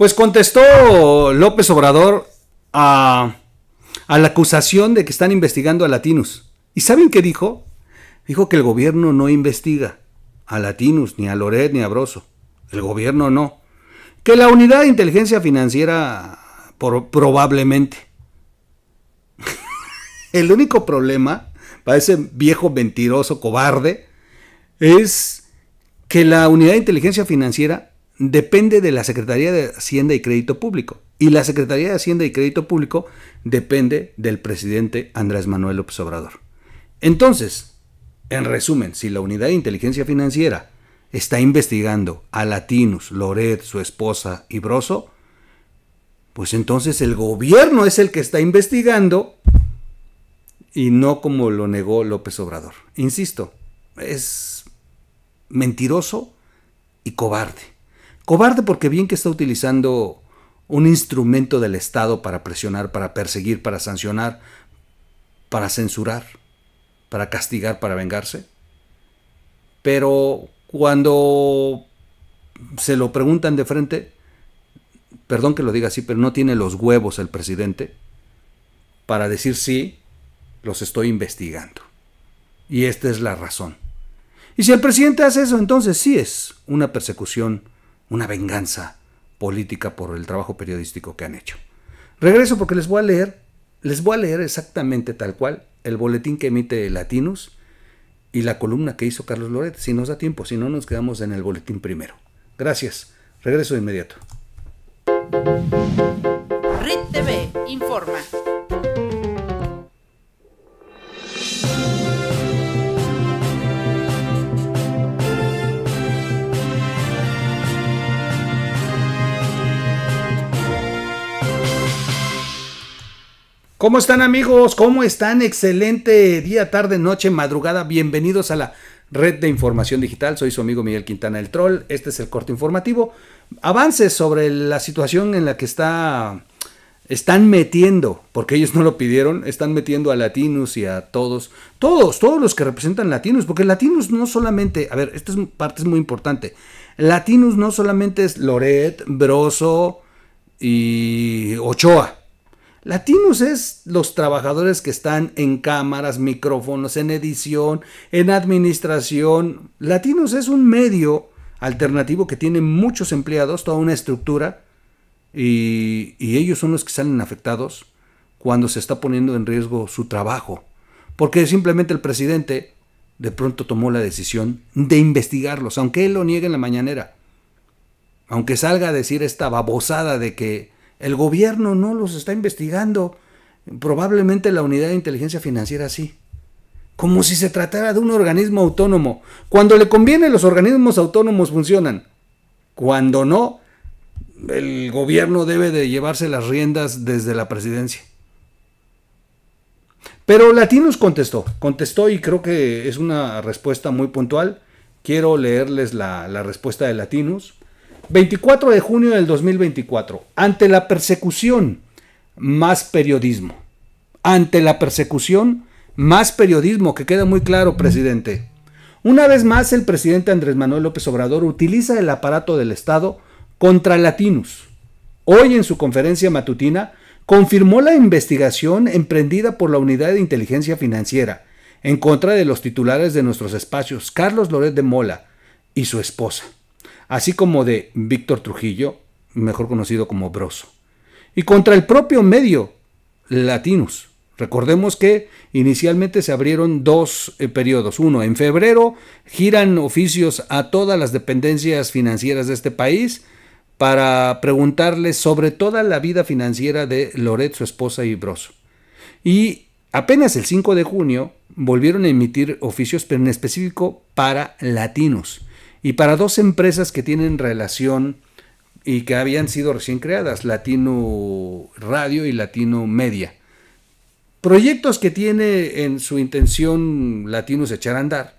Pues contestó López Obrador a, la acusación de que están investigando a latinos. ¿Y saben qué dijo? Dijo que el gobierno no investiga a latinos, ni a Loret, ni a Broso. El gobierno no. Que la unidad de inteligencia financiera probablemente. el único problema, para ese viejo mentiroso, cobarde, es que la unidad de inteligencia financiera depende de la Secretaría de Hacienda y Crédito Público. Y la Secretaría de Hacienda y Crédito Público depende del presidente Andrés Manuel López Obrador. Entonces, en resumen, si la Unidad de Inteligencia Financiera está investigando a Latinus, Loret, su esposa y Broso, pues entonces el gobierno es el que está investigando y no como lo negó López Obrador. Insisto, es mentiroso y cobarde. Cobarde porque bien que está utilizando un instrumento del Estado para presionar, para perseguir, para sancionar, para censurar, para castigar, para vengarse. Pero cuando se lo preguntan de frente, perdón que lo diga así, pero no tiene los huevos el presidente para decir sí, los estoy investigando. Y esta es la razón. Y si el presidente hace eso, entonces sí es una persecución una venganza política por el trabajo periodístico que han hecho. Regreso porque les voy a leer, les voy a leer exactamente tal cual el boletín que emite Latinus y la columna que hizo Carlos Loret, si nos da tiempo, si no nos quedamos en el boletín primero. Gracias, regreso de inmediato. RIT TV informa. ¿Cómo están amigos? ¿Cómo están? Excelente día, tarde, noche, madrugada. Bienvenidos a la red de información digital. Soy su amigo Miguel Quintana el Troll. Este es el corte informativo. Avances sobre la situación en la que está, están metiendo, porque ellos no lo pidieron, están metiendo a latinos y a todos, todos, todos los que representan latinos, porque latinos no solamente, a ver, esta es, parte es muy importante. Latinos no solamente es Loret, Broso y Ochoa Latinos es los trabajadores que están en cámaras, micrófonos, en edición, en administración. Latinos es un medio alternativo que tiene muchos empleados, toda una estructura, y, ellos son los que salen afectados cuando se está poniendo en riesgo su trabajo. Porque simplemente el presidente de pronto tomó la decisión de investigarlos, aunque él lo niegue en la mañanera. Aunque salga a decir esta babosada de que el gobierno no los está investigando. Probablemente la unidad de inteligencia financiera sí. Como si se tratara de un organismo autónomo. Cuando le conviene, los organismos autónomos funcionan. Cuando no, el gobierno debe de llevarse las riendas desde la presidencia. Pero Latinus contestó, contestó y creo que es una respuesta muy puntual. Quiero leerles la, la respuesta de Latinus, 24 de junio del 2024. Ante la persecución, más periodismo. Ante la persecución, más periodismo, que queda muy claro, presidente. Una vez más, el presidente Andrés Manuel López Obrador utiliza el aparato del Estado contra latinos. Hoy en su conferencia matutina confirmó la investigación emprendida por la Unidad de Inteligencia Financiera en contra de los titulares de nuestros espacios, Carlos Loret de Mola y su esposa así como de Víctor Trujillo, mejor conocido como Broso, y contra el propio medio Latinus. Recordemos que inicialmente se abrieron dos eh, periodos. Uno, en febrero giran oficios a todas las dependencias financieras de este país para preguntarles sobre toda la vida financiera de Loret, su esposa y Broso. Y apenas el 5 de junio volvieron a emitir oficios, pero en específico para latinos y para dos empresas que tienen relación y que habían sido recién creadas, Latino Radio y Latino Media. Proyectos que tiene en su intención Latinos echar a andar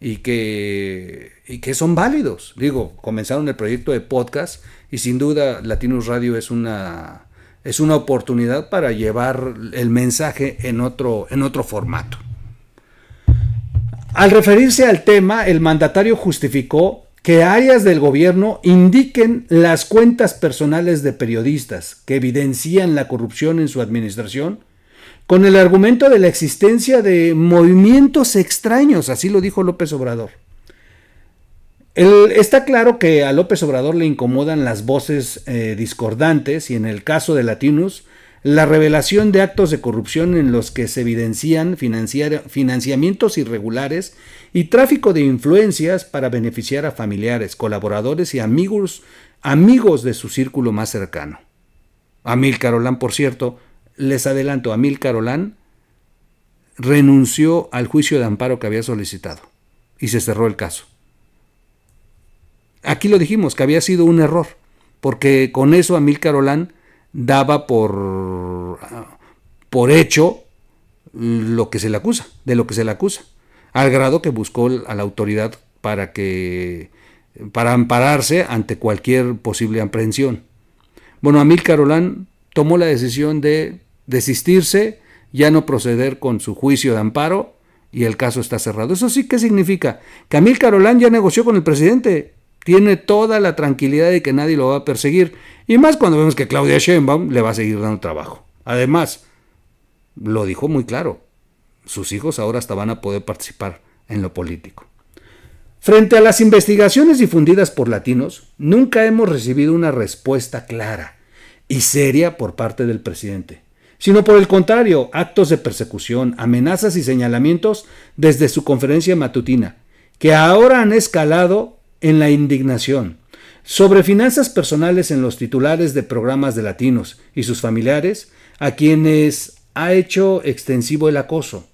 y que, y que son válidos. Digo, comenzaron el proyecto de podcast y sin duda Latino Radio es una, es una oportunidad para llevar el mensaje en otro, en otro formato. Al referirse al tema, el mandatario justificó que áreas del gobierno indiquen las cuentas personales de periodistas que evidencian la corrupción en su administración, con el argumento de la existencia de movimientos extraños, así lo dijo López Obrador. está claro que a López Obrador le incomodan las voces eh, discordantes y en el caso de Latinus, la revelación de actos de corrupción en los que se evidencian financiamientos irregulares y tráfico de influencias para beneficiar a familiares, colaboradores y amigos, amigos de su círculo más cercano. A Carolán, por cierto, les adelanto, a Carolán renunció al juicio de amparo que había solicitado y se cerró el caso. Aquí lo dijimos, que había sido un error, porque con eso a Mil Carolán daba por, por hecho lo que se le acusa, de lo que se le acusa, al grado que buscó a la autoridad para que para ampararse ante cualquier posible aprehensión. Bueno, Amil Carolán tomó la decisión de desistirse, ya no proceder con su juicio de amparo y el caso está cerrado. ¿Eso sí qué significa? Que Amil Carolán ya negoció con el presidente, tiene toda la tranquilidad de que nadie lo va a perseguir. Y más cuando vemos que Claudia Sheinbaum le va a seguir dando trabajo. Además, lo dijo muy claro, sus hijos ahora hasta van a poder participar en lo político. Frente a las investigaciones difundidas por latinos, nunca hemos recibido una respuesta clara y seria por parte del presidente, sino por el contrario, actos de persecución, amenazas y señalamientos desde su conferencia matutina, que ahora han escalado en la indignación. Sobre finanzas personales en los titulares de programas de latinos y sus familiares, a quienes ha hecho extensivo el acoso.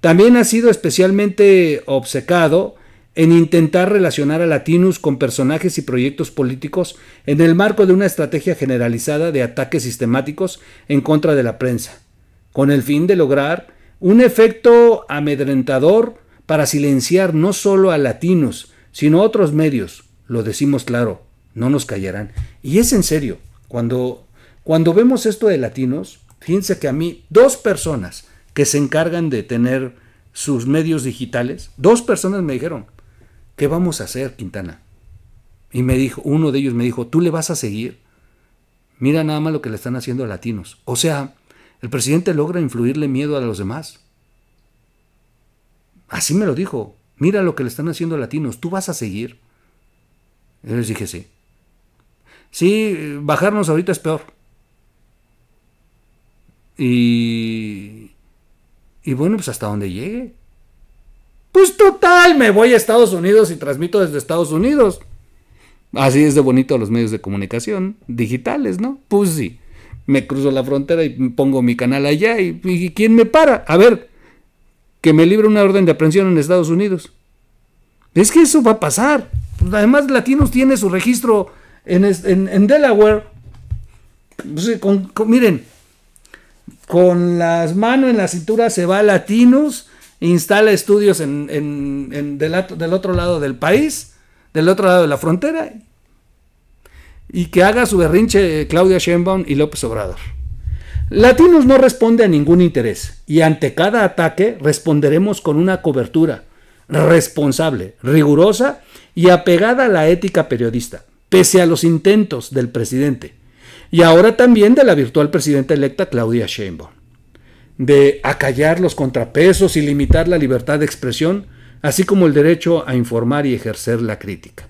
También ha sido especialmente obcecado en intentar relacionar a latinos con personajes y proyectos políticos en el marco de una estrategia generalizada de ataques sistemáticos en contra de la prensa, con el fin de lograr un efecto amedrentador para silenciar no solo a latinos, sino otros medios. Lo decimos claro, no nos callarán. Y es en serio, cuando, cuando vemos esto de latinos, fíjense que a mí dos personas que se encargan de tener sus medios digitales, dos personas me dijeron, ¿qué vamos a hacer, Quintana? Y me dijo, uno de ellos me dijo, ¿tú le vas a seguir? Mira nada más lo que le están haciendo a latinos. O sea, el presidente logra influirle miedo a los demás. Así me lo dijo. Mira lo que le están haciendo latinos, ¿tú vas a seguir? Yo les dije, sí. Sí, bajarnos ahorita es peor. Y, y bueno, pues hasta donde llegue. Pues total, me voy a Estados Unidos y transmito desde Estados Unidos. Así es de bonito los medios de comunicación digitales, ¿no? Pues sí, me cruzo la frontera y pongo mi canal allá y ¿quién me para? A ver, que me libre una orden de aprehensión en Estados Unidos. Es que eso va a pasar. Pues, además, Latinos tiene su registro en, en, Delaware. Pues, eh, miren, con las manos en la cintura se va Latinos, instala estudios en, del, del otro lado del país, del otro lado de la frontera, y que haga su berrinche Claudia Sheinbaum y López Obrador. Latinos no responde a ningún interés y ante cada ataque responderemos con una cobertura responsable, rigurosa y apegada a la ética periodista, pese a los intentos del presidente y ahora también de la virtual presidenta electa Claudia Sheinbaum, de acallar los contrapesos y limitar la libertad de expresión, así como el derecho a informar y ejercer la crítica.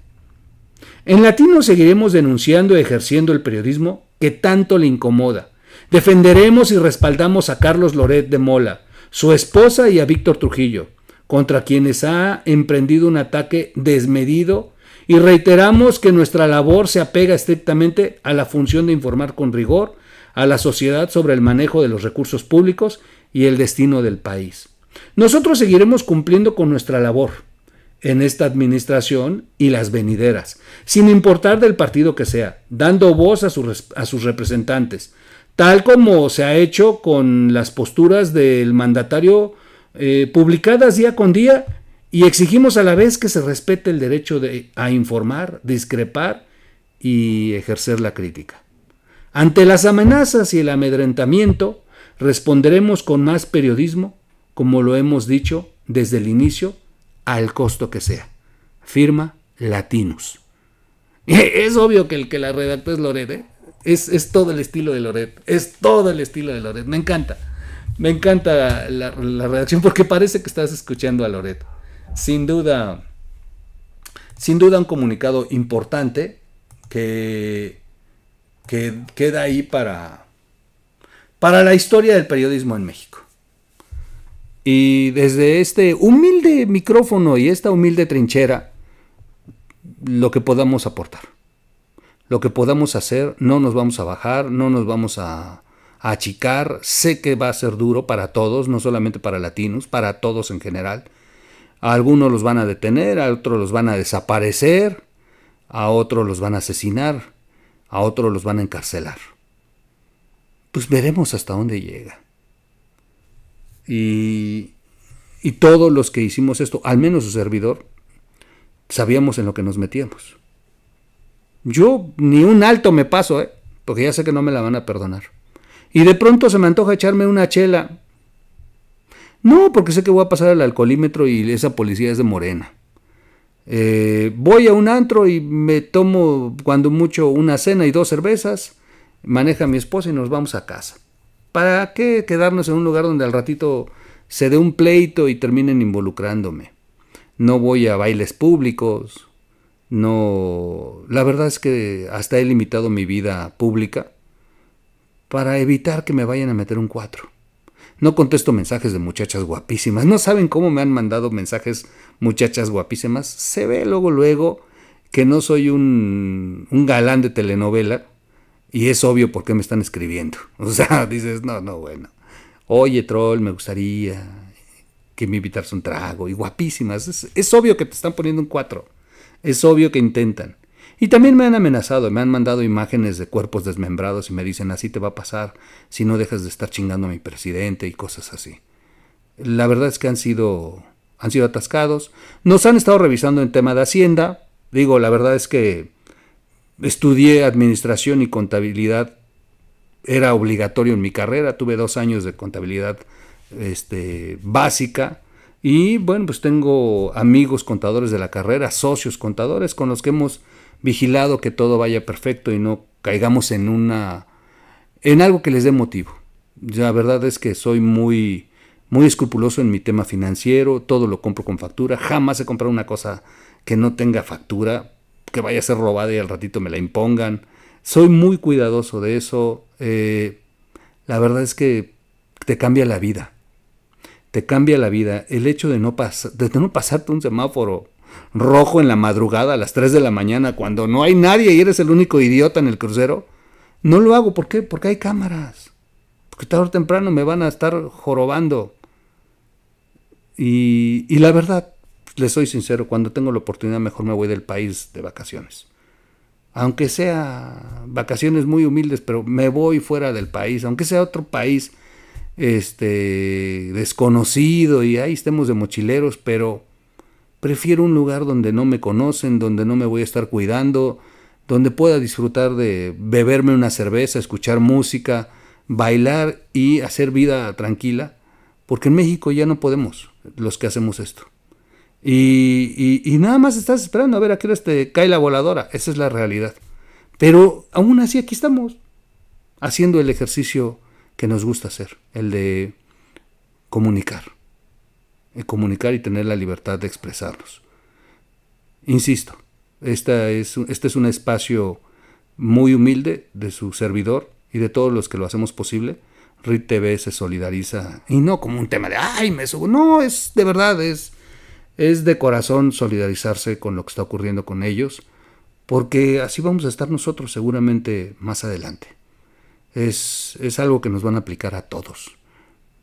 En Latinos seguiremos denunciando y ejerciendo el periodismo que tanto le incomoda, Defenderemos y respaldamos a Carlos Loret de Mola, su esposa y a Víctor Trujillo, contra quienes ha emprendido un ataque desmedido y reiteramos que nuestra labor se apega estrictamente a la función de informar con rigor a la sociedad sobre el manejo de los recursos públicos y el destino del país. Nosotros seguiremos cumpliendo con nuestra labor en esta administración y las venideras, sin importar del partido que sea, dando voz a sus, a sus representantes, tal como se ha hecho con las posturas del mandatario eh, publicadas día con día, y exigimos a la vez que se respete el derecho a informar, discrepar y ejercer la crítica. Ante las amenazas y el amedrentamiento, responderemos con más periodismo, como lo hemos dicho desde el inicio, al costo que sea. Firma Latinus. Es obvio que el que la redacta es Lorede ¿eh? Es, todo el estilo de Loret. Es todo el estilo de Loret. Me encanta. Me encanta la, la redacción porque parece que estás escuchando a Loret. Sin duda, sin duda un comunicado importante que, que queda ahí para, para la historia del periodismo en México. Y desde este humilde micrófono y esta humilde trinchera, lo que podamos aportar lo que podamos hacer, no nos vamos a bajar, no nos vamos a, achicar. Sé que va a ser duro para todos, no solamente para latinos, para todos en general. A algunos los van a detener, a otros los van a desaparecer, a otros los van a asesinar, a otros los van a encarcelar. Pues veremos hasta dónde llega. y todos los que hicimos esto, al menos su servidor, sabíamos en lo que nos metíamos. Yo ni un alto me paso, ¿eh? porque ya sé que no me la van a perdonar. Y de pronto se me antoja echarme una chela. No, porque sé que voy a pasar al alcoholímetro y esa policía es de morena. Eh, voy a un antro y me tomo cuando mucho una cena y dos cervezas. Maneja mi esposa y nos vamos a casa. ¿Para qué quedarnos en un lugar donde al ratito se dé un pleito y terminen involucrándome? No voy a bailes públicos, no, la verdad es que hasta he limitado mi vida pública para evitar que me vayan a meter un 4. No contesto mensajes de muchachas guapísimas. No saben cómo me han mandado mensajes muchachas guapísimas. Se ve luego, luego que no soy un, galán de telenovela y es obvio por qué me están escribiendo. O sea, dices, no, no, bueno. Oye, troll, me gustaría que me invitaras un trago. Y guapísimas. Es, obvio que te están poniendo un cuatro. Es obvio que intentan. Y también me han amenazado, me han mandado imágenes de cuerpos desmembrados y me dicen así te va a pasar si no dejas de estar chingando a mi presidente y cosas así. La verdad es que han sido, han sido atascados. Nos han estado revisando en tema de Hacienda. Digo, la verdad es que estudié administración y contabilidad. Era obligatorio en mi carrera. Tuve dos años de contabilidad este, básica y bueno, pues tengo amigos contadores de la carrera, socios contadores con los que hemos vigilado que todo vaya perfecto y no caigamos en una en algo que les dé motivo. La verdad es que soy muy muy escrupuloso en mi tema financiero, todo lo compro con factura, jamás he comprado una cosa que no tenga factura, que vaya a ser robada y al ratito me la impongan. Soy muy cuidadoso de eso. Eh, la verdad es que te cambia la vida te cambia la vida el hecho de no, pasar de no pasarte un semáforo rojo en la madrugada a las 3 de la mañana cuando no hay nadie y eres el único idiota en el crucero. No lo hago, ¿por qué? Porque hay cámaras. Porque tarde o temprano me van a estar jorobando. Y, y la verdad, les soy sincero, cuando tengo la oportunidad mejor me voy del país de vacaciones. Aunque sea vacaciones muy humildes, pero me voy fuera del país, aunque sea otro país este, desconocido y ahí estemos de mochileros, pero prefiero un lugar donde no me conocen, donde no me voy a estar cuidando, donde pueda disfrutar de beberme una cerveza, escuchar música, bailar y hacer vida tranquila, porque en México ya no podemos los que hacemos esto. Y, nada más estás esperando a ver a qué hora te cae la voladora, esa es la realidad. Pero aún así aquí estamos, haciendo el ejercicio que nos gusta hacer, el de comunicar. comunicar y tener la libertad de expresarnos. Insisto, esta es, este es un espacio muy humilde de su servidor y de todos los que lo hacemos posible. RIT TV se solidariza y no como un tema de ay, me subo. No, es de verdad, es, es de corazón solidarizarse con lo que está ocurriendo con ellos, porque así vamos a estar nosotros seguramente más adelante es, algo que nos van a aplicar a todos.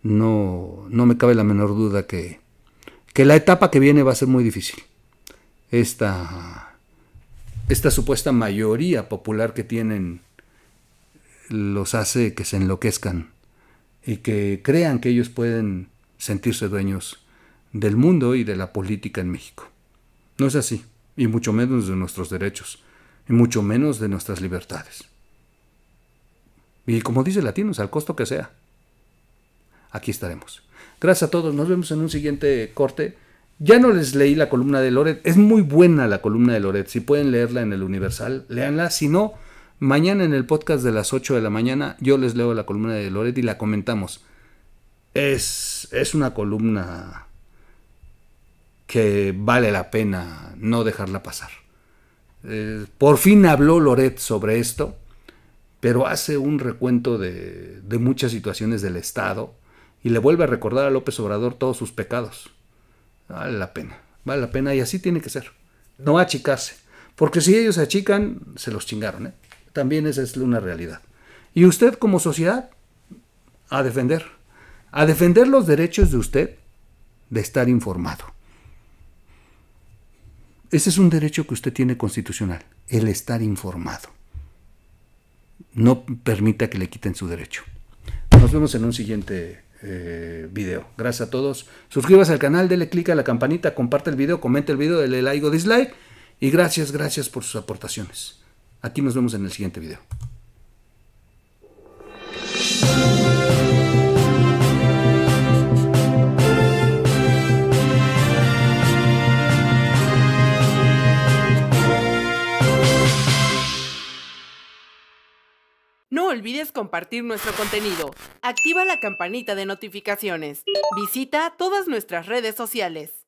No, no me cabe la menor duda que, la etapa que viene va a ser muy difícil. esta supuesta mayoría popular que tienen los hace que se enloquezcan y que crean que ellos pueden sentirse dueños del mundo y de la política en México. No es así, y mucho menos de nuestros derechos, y mucho menos de nuestras libertades. Y como dice Latinos, al costo que sea. Aquí estaremos. Gracias a todos. Nos vemos en un siguiente corte. Ya no les leí la columna de Loret. Es muy buena la columna de Loret. Si pueden leerla en el Universal, léanla. Si no, mañana en el podcast de las 8 de la mañana yo les leo la columna de Loret y la comentamos. Es, es una columna que vale la pena no dejarla pasar. Eh, por fin habló Loret sobre esto pero hace un recuento de, muchas situaciones del Estado y le vuelve a recordar a López Obrador todos sus pecados. Vale la pena, vale la pena y así tiene que ser. No achicarse, porque si ellos se achican, se los chingaron. ¿eh? También esa es una realidad. Y usted como sociedad, a defender, a defender los derechos de usted de estar informado. Ese es un derecho que usted tiene constitucional, el estar informado no permita que le quiten su derecho. Nos vemos en un siguiente eh, video. Gracias a todos. Suscríbase al canal, dele click a la campanita, comparte el video, comente el video, dele like o dislike. Y gracias, gracias por sus aportaciones. Aquí nos vemos en el siguiente video. olvides compartir nuestro contenido. Activa la campanita de notificaciones. Visita todas nuestras redes sociales.